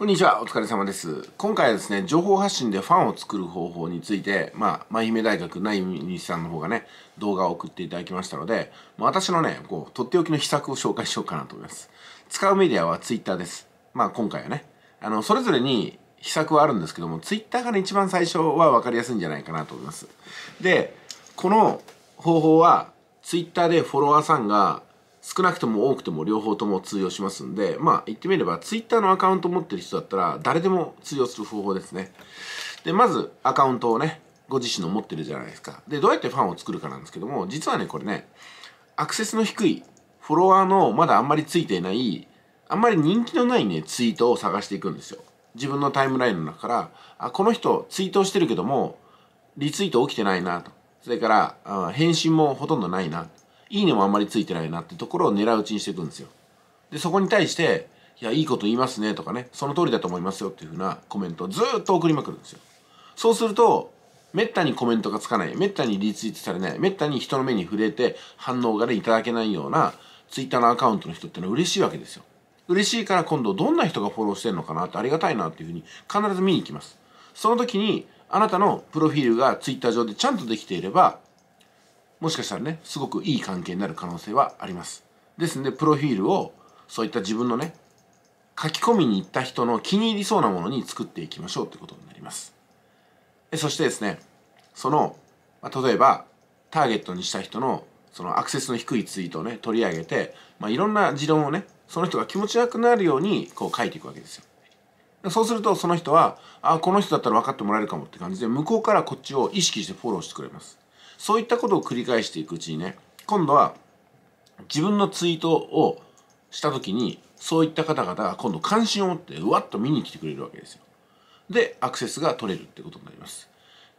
こんにちは、お疲れ様です。今回はですね、情報発信でファンを作る方法について、まあ、舞姫大学内西さんの方がね、動画を送っていただきましたので、私のね、こう、とっておきの秘策を紹介しようかなと思います。使うメディアは Twitter です。まあ、今回はね。あの、それぞれに秘策はあるんですけども、Twitter がね、一番最初は分かりやすいんじゃないかなと思います。で、この方法は、Twitter でフォロワーさんが少なくとも多くても両方とも通用しますんで、まあ言ってみれば Twitter のアカウント持ってる人だったら誰でも通用する方法ですね。で、まずアカウントをね、ご自身の持ってるじゃないですか。で、どうやってファンを作るかなんですけども、実はね、これね、アクセスの低い、フォロワーのまだあんまりついていない、あんまり人気のないね、ツイートを探していくんですよ。自分のタイムラインの中から、あ、この人ツイートしてるけども、リツイート起きてないなと。それから、あ返信もほとんどないな。いいねもあんまりついてないなってところを狙うちにしていくんですよ。で、そこに対して、いや、いいこと言いますねとかね、その通りだと思いますよっていうふうなコメントをずっと送りまくるんですよ。そうすると、めったにコメントがつかない、めったにリツイートされない、めったに人の目に触れて反応がね、いただけないような twitter のアカウントの人ってのは嬉しいわけですよ。嬉しいから今度どんな人がフォローしてるのかなってありがたいなっていうふうに必ず見に行きます。その時にあなたのプロフィールが twitter 上でちゃんとできていればもしかしたらねすごくいい関係になる可能性はありますですのでプロフィールをそういった自分のね書き込みに行った人の気に入りそうなものに作っていきましょうってことになりますそしてですねその例えばターゲットにした人のそのアクセスの低いツイートをね取り上げて、まあ、いろんな持論をねその人が気持ちよくなるようにこう書いていくわけですよそうするとその人はあこの人だったら分かってもらえるかもって感じで向こうからこっちを意識してフォローしてくれますそういったことを繰り返していくうちにね今度は自分のツイートをした時にそういった方々が今度関心を持ってうわっと見に来てくれるわけですよでアクセスが取れるってことになります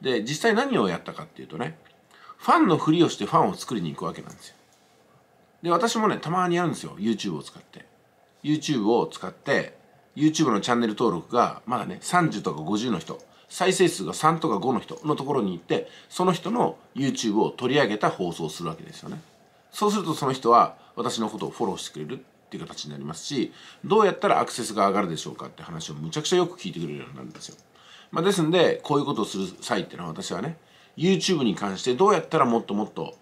で実際何をやったかっていうとねファンのふりをしてファンを作りに行くわけなんですよで私もねたまにやるんですよ YouTube を使って YouTube を使って YouTube のチャンネル登録がまだね30とか50の人再生数が3とか5の人のところに行ってその人の YouTube を取り上げた放送をするわけですよねそうするとその人は私のことをフォローしてくれるっていう形になりますしどうやったらアクセスが上がるでしょうかって話をむちゃくちゃよく聞いてくれるようになるんですよ、まあ、ですんでこういうことをする際っていうのは私はね YouTube に関してどうやったらもっともっと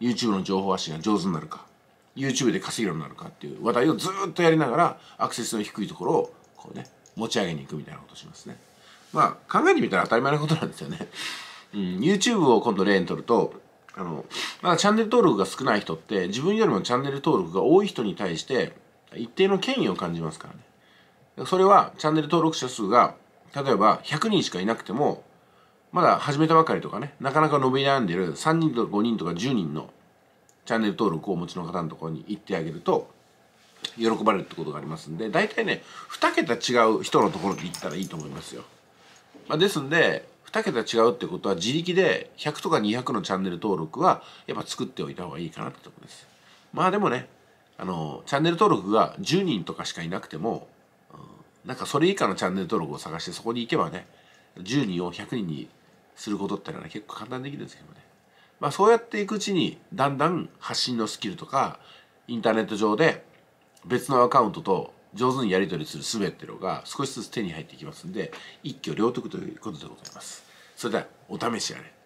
YouTube の情報発信が上手になるか YouTube で稼げるようになるかっていう話題をずっとやりながらアクセスの低いところをこうね持ち上げに行くみたいなことしますねまあ考えてみたら当たり前のことなんですよね、うん、YouTube を今度例にとるとあのまだチャンネル登録が少ない人って自分よりもチャンネル登録が多い人に対して一定の権威を感じますからねそれはチャンネル登録者数が例えば100人しかいなくてもまだ始めたばかりとかねなかなか伸び悩んでる3人とか5人とか10人のチャンネル登録をお持ちの方のところに行ってあげると喜ばれるってことがありますんで大体ね2桁違う人のところに行ったらいいと思いますよ。まあ、ですんで2桁違うってことは自力で100とか200のチャンネル登録はやっぱ作っておいた方がいいかなってとこです。まあでもねあのチャンネル登録が10人とかしかいなくても、うん、なんかそれ以下のチャンネル登録を探してそこに行けばね10人を100人にすることってのは、ね、結構簡単できるんですけどね。まあ、そうやっていくうちにだんだん発信のスキルとかインターネット上で別のアカウントと上手にやり取りする術っていうのが少しずつ手に入ってきますんで一挙両得ということでございます。それではお試しあれ。